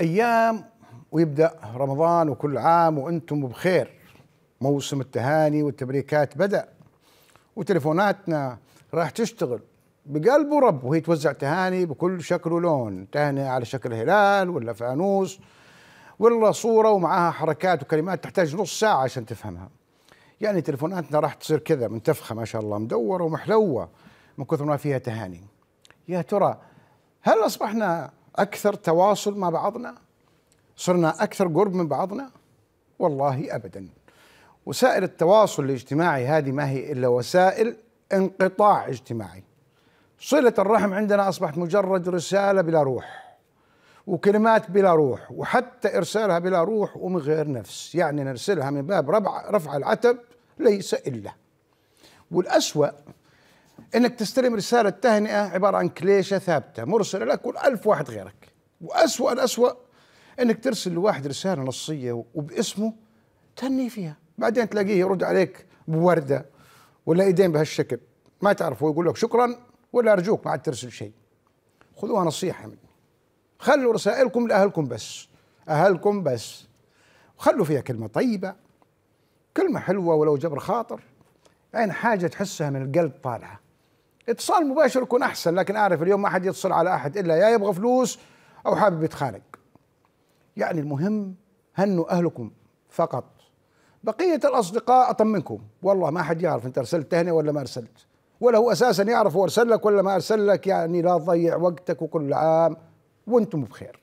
ايام ويبدا رمضان وكل عام وانتم بخير موسم التهاني والتبريكات بدا وتليفوناتنا راح تشتغل بقلب ورب وهي توزع تهاني بكل شكل ولون تهنئة على شكل هلال ولا فانوس ولا صورة ومعاها حركات وكلمات تحتاج نص ساعة عشان تفهمها يعني تليفوناتنا راح تصير كذا منتفخة ما شاء الله مدورة ومحلوة من كثر ما فيها تهاني يا ترى هل أصبحنا اكثر تواصل مع بعضنا صرنا اكثر قرب من بعضنا والله ابدا وسائل التواصل الاجتماعي هذه ما هي الا وسائل انقطاع اجتماعي صله الرحم عندنا اصبحت مجرد رساله بلا روح وكلمات بلا روح وحتى ارسالها بلا روح ومن غير نفس يعني نرسلها من باب رفع العتب ليس الا والاسوأ انك تستلم رساله تهنئه عباره عن كليشه ثابته مرسله لك والالف واحد غيرك واسوا الاسوا انك ترسل لواحد رساله نصيه وباسمه تهني فيها بعدين تلاقيه يرد عليك بورده ولا ايدين بهالشكل ما تعرف هو يقول لك شكرا ولا ارجوك ما عاد ترسل شيء خذوها نصيحه مني خلوا رسائلكم لاهلكم بس اهلكم بس خلوا فيها كلمه طيبه كلمه حلوه ولو جبر خاطر يعني حاجه تحسها من القلب طالعه اتصال مباشر يكون احسن لكن اعرف اليوم ما حد يتصل على احد الا يا يبغى فلوس او حابب يتخانق يعني المهم هنوا اهلكم فقط بقيه الاصدقاء اطمنكم والله ما حد يعرف انت ارسلت تهنئه ولا ما ارسلت ولا هو اساسا يعرف هو ارسل لك ولا ما ارسل لك يعني لا تضيع وقتك وكل عام وانتم بخير